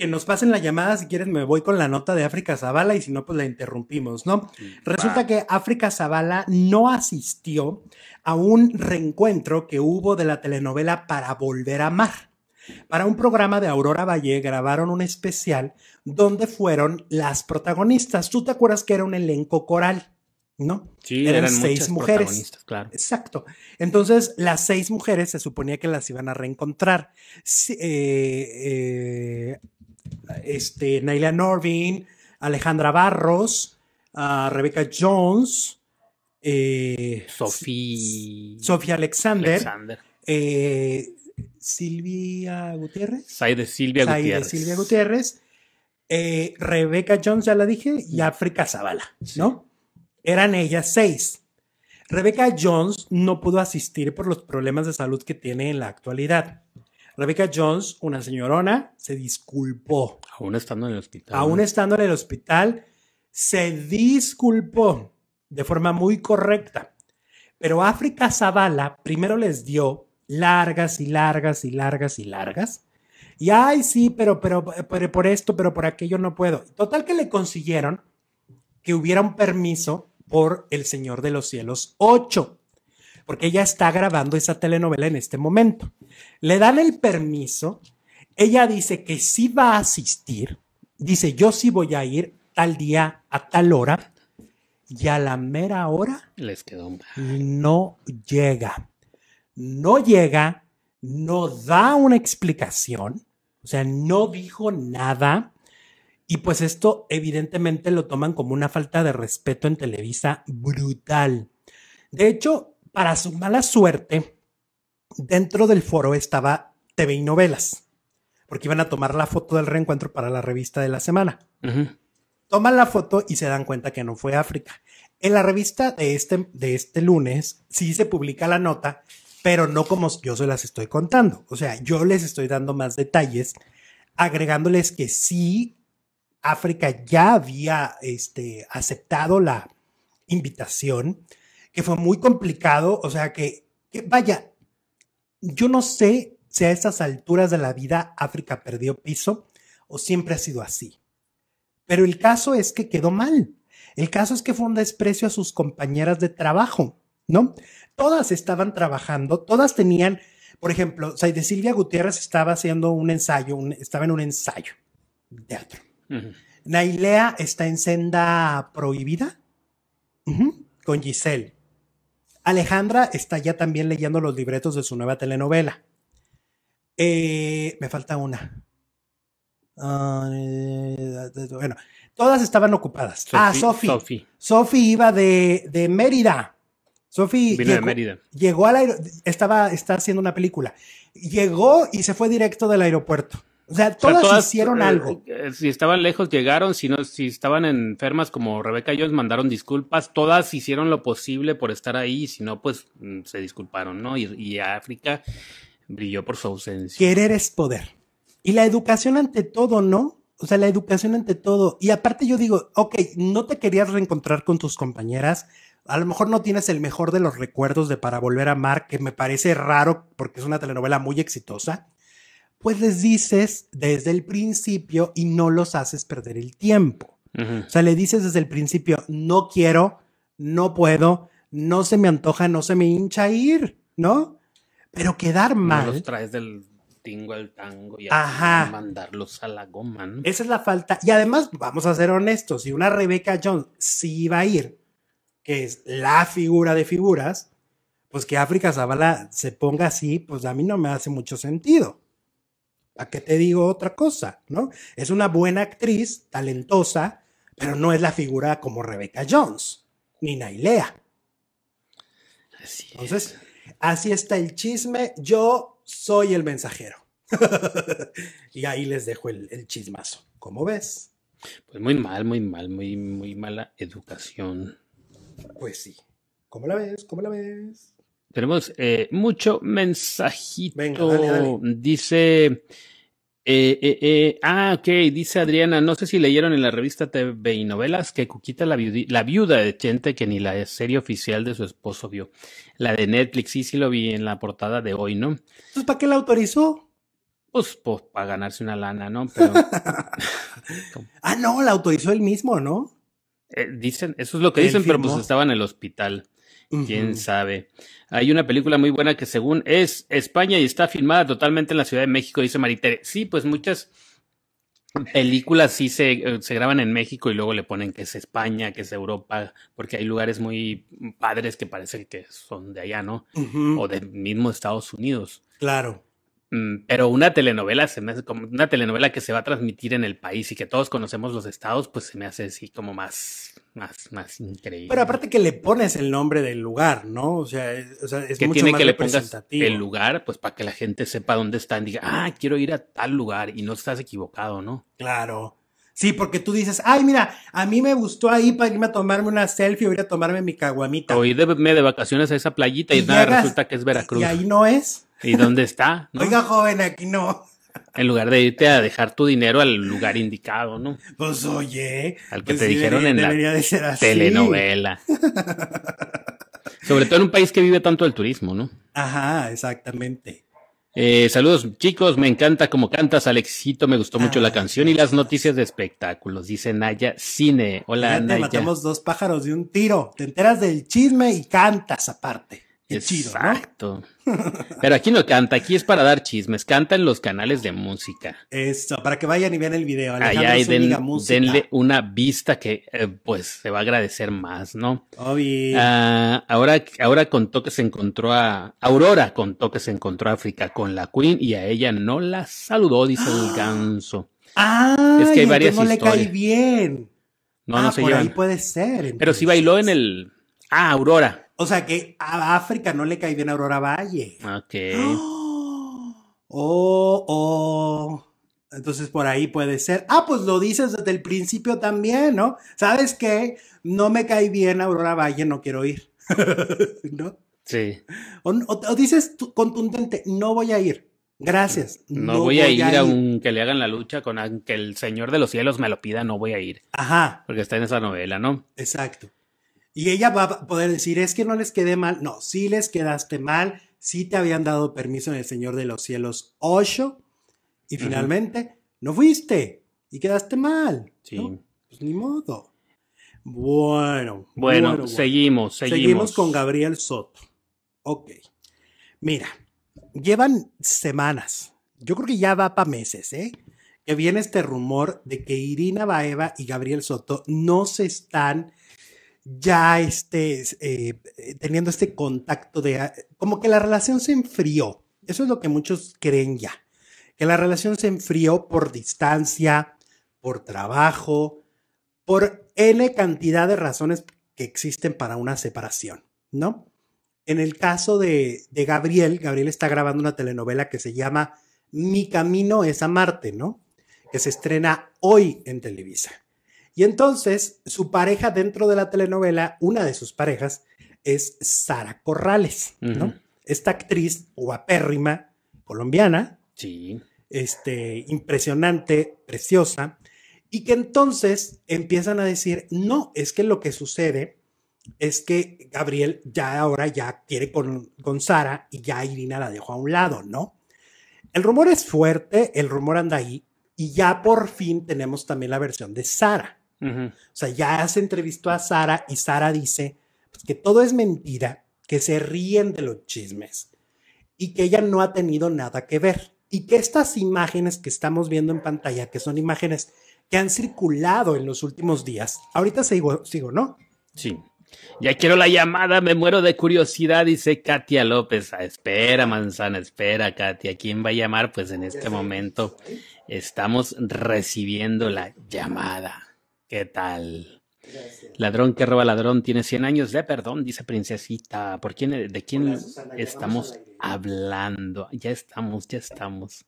que nos pasen la llamada. Si quieres, me voy con la nota de África Zavala y si no, pues la interrumpimos, ¿no? Mm, Resulta que África Zavala no asistió a un reencuentro que hubo de la telenovela Para Volver a Mar. Para un programa de Aurora Valle grabaron un especial donde fueron las protagonistas. ¿Tú te acuerdas que era un elenco coral? ¿no? Sí, eran, seis mujeres. Claro. Exacto. Entonces, las seis mujeres se suponía que las iban a reencontrar. eh, eh este, Naila Norvin, Alejandra Barros, ah, Rebeca Jones, eh, Sofía Alexander, eh, Silvia Gutiérrez. Silvia Silvia eh, Rebeca Jones, ya la dije, y África Zavala, ¿no? Eran ellas seis. Rebeca Jones no pudo asistir por los problemas de salud que tiene en la actualidad. Rebecca Jones, una señorona, se disculpó. Aún estando en el hospital. Aún estando en el hospital, se disculpó de forma muy correcta. Pero África Zavala primero les dio largas y largas y largas y largas. Y ay, sí, pero, pero, por esto, pero por aquello no puedo. Total que le consiguieron que hubiera un permiso por el Señor de los Cielos 8 porque ella está grabando esa telenovela en este momento. Le dan el permiso, ella dice que sí va a asistir, dice yo sí voy a ir tal día a tal hora, y a la mera hora les quedó no llega. No llega, no da una explicación, o sea, no dijo nada. Y pues esto evidentemente lo toman como una falta de respeto en Televisa brutal. De hecho, para su mala suerte, dentro del foro estaba TV y novelas, porque iban a tomar la foto del reencuentro para la revista de la semana. Toman la foto y se dan cuenta que no fue África. En la revista de este, de este lunes sí se publica la nota, pero no como yo se las estoy contando. O sea, yo les estoy dando más detalles, agregándoles que sí, África ya había este, aceptado la invitación, que fue muy complicado, o sea que, vaya, yo no sé si a esas alturas de la vida África perdió piso o siempre ha sido así. Pero el caso es que quedó mal. El caso es que fue un desprecio a sus compañeras de trabajo, ¿no? Todas estaban trabajando, todas tenían, por ejemplo, de Silvia Gutiérrez estaba haciendo un ensayo, estaba en un ensayo de teatro. Nailea está en senda prohibida con Giselle. Alejandra está ya también leyendo los libretos de su nueva telenovela. Eh, me falta una. Ah, bueno, todas estaban ocupadas. ah, Sofi. Sofi iba de, Mérida. Sofi de Mérida. llegó al estaba está haciendo una película. Llegó y se fue directo del aeropuerto. O sea, todas, hicieron eh, algo. Eh, si estaban lejos, llegaron. Si, si estaban enfermas, como Rebeca les mandaron disculpas. Todas hicieron lo posible por estar ahí. Si no, pues mm, se disculparon, ¿no? Y, y África brilló por su ausencia. Querer es poder. Y la educación ante todo, ¿no? O sea, la educación ante todo. Y aparte yo digo, ok, no te querías reencontrar con tus compañeras. A lo mejor no tienes el mejor de los recuerdos de Para Volver a Amar, que me parece raro porque es una telenovela muy exitosa pues les dices desde el principio y no los haces perder el tiempo. O sea, le dices desde el principio, no quiero, no puedo, no se me antoja, no se me hincha ir, ¿no? Pero quedar mal. No los traes del tingo al tango y A mandarlos a la goma. Esa es la falta. Y además, vamos a ser honestos, si una Rebeca Jones sí iba a ir, que es la figura de figuras, pues que África Zavala se ponga así, pues a mí no me hace mucho sentido. ¿A qué te digo otra cosa? ¿No? Es una buena actriz, talentosa, pero no es la figura como Rebecca Jones, ni Nailea. Así Entonces, así está el chisme. Yo soy el mensajero. y ahí les dejo el, chismazo. ¿Cómo ves? Pues muy mal, muy mal, muy, muy mala educación. Pues sí. ¿Cómo la ves? ¿Cómo la ves? Tenemos eh, mucho mensajito. Dice. Eh, eh, eh, ah, ok, dice Adriana, no sé si leyeron en la revista TV y Novelas que Cuquita la, viuda de Chente, que ni la serie oficial de su esposo vio. La de Netflix, sí, sí lo vi en la portada de hoy, ¿no? Entonces, ¿para qué la autorizó? Pues, pues para ganarse una lana, ¿no? ah, no, la autorizó él mismo, ¿no? Eh, dicen, eso es lo que dicen, pero pues estaba en el hospital quién sabe. Hay una película muy buena que según es España y está filmada totalmente en la Ciudad de México, dice Maritere. Sí, pues muchas películas sí se, eh, se, graban en México y luego le ponen que es España, que es Europa, porque hay lugares muy padres que parece que son de allá, ¿no? O del mismo Estados Unidos. Claro. Mm, pero una telenovela se me hace como una telenovela que se va a transmitir en el país y que todos conocemos los estados, pues se me hace así como más más, más increíble. Pero aparte que le pones el nombre del lugar, ¿no? O sea, es, o sea, es que tiene que le pongas el lugar, pues para que la gente sepa dónde está y diga, ah, quiero ir a tal lugar y no estás equivocado, ¿no? Claro. Sí, porque tú dices, ay, mira, a mí me gustó ahí para irme a tomarme una selfie o ir a tomarme mi caguamita. O irme de vacaciones a esa playita y, nada, resulta que es Veracruz. Y ahí no es. ¿Y dónde está? ¿No? Oiga, joven, aquí no. En lugar de irte a dejar tu dinero al lugar indicado, ¿no? Pues oye. Al que pues te dijeron en la telenovela. Sobre todo en un país que vive tanto del turismo, ¿no? Ajá, exactamente. Eh, saludos chicos, me encanta cómo cantas Alexito, me gustó mucho la ah, canción y las noticias de espectáculos, dice Naya Cine. Hola Naya. Te matamos dos pájaros de un tiro, te enteras del chisme y cantas aparte. Exacto. Pero aquí no canta, aquí es para dar chismes, canta en los canales de música. Esto para que vayan y vean el video. denle una vista que eh, pues se va a agradecer más, ¿no? Ah, ahora, ahora contó que se encontró a Aurora, contó que se encontró a África con la Queen y a ella no la saludó, dice el ¡Ah! ganso. Ah, es que hay varias no le cae bien. No, no ah, se por ahí puede ser. Pero sí bailó en el. Ah, Aurora. O sea que a África no le cae bien a Aurora Valle. Ok. ¡Oh! oh, oh, Entonces por ahí puede ser. Ah, pues lo dices desde el principio también, ¿no? ¿Sabes qué? No me cae bien Aurora Valle, no quiero ir. ¿No? Sí. O, dices contundente, no voy a ir. Gracias. No, voy, a ir, a ir. aunque le hagan la lucha con aunque el Señor de los Cielos me lo pida, no voy a ir. Ajá. Porque está en esa novela, ¿no? Exacto. Y ella va a poder decir, es que no les quedé mal. No, sí les quedaste mal, sí te habían dado permiso en el Señor de los Cielos 8 y finalmente no fuiste y quedaste mal. Sí. Pues ni modo. Bueno. Bueno, seguimos, seguimos. Seguimos con Gabriel Soto. Ok. Mira, llevan semanas, yo creo que ya va para meses, ¿eh? Que viene este rumor de que Irina Baeva y Gabriel Soto no se están ya este, eh, eh, teniendo este contacto de, ah, como que la relación se enfrió. Eso es lo que muchos creen ya, que la relación se enfrió por distancia, por trabajo, por N cantidad de razones que existen para una separación, ¿no? En el caso de, de Gabriel, Gabriel está grabando una telenovela que se llama Mi Camino es a Marte, ¿no? Que se estrena hoy en Televisa. Y entonces su pareja dentro de la telenovela, una de sus parejas, es Sara Corrales, ¿no? Esta actriz guapérrima colombiana. Sí. Este, impresionante, preciosa. Y que entonces empiezan a decir, no, es que lo que sucede es que Gabriel ya ahora ya quiere con, con Sara y ya Irina la dejó a un lado, ¿no? El rumor es fuerte, el rumor anda ahí y ya por fin tenemos también la versión de Sara. O sea, ya se entrevistó a Sara y Sara dice pues, que todo es mentira, que se ríen de los chismes y que ella no ha tenido nada que ver. Y que estas imágenes que estamos viendo en pantalla, que son imágenes que han circulado en los últimos días, ahorita sigo, sigo ¿no? Sí. Ya quiero la llamada, me muero de curiosidad, dice Katia López. Ah, espera, manzana, espera, Katia. ¿Quién va a llamar? Pues en este momento estamos recibiendo la llamada. ¿Qué tal? Ladrón que roba ladrón tiene 100 años de perdón, dice princesita. ¿Por quién, ¿De quién estamos hablando? Ya estamos, ya estamos.